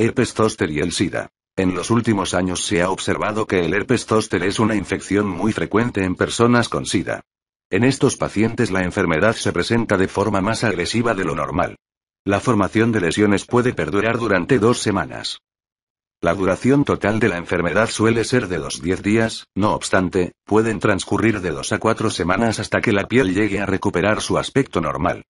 Herpes zóster y el SIDA. En los últimos años se ha observado que el herpes zóster es una infección muy frecuente en personas con SIDA. En estos pacientes la enfermedad se presenta de forma más agresiva de lo normal. La formación de lesiones puede perdurar durante dos semanas. La duración total de la enfermedad suele ser de los 10 días, no obstante, pueden transcurrir de dos a cuatro semanas hasta que la piel llegue a recuperar su aspecto normal.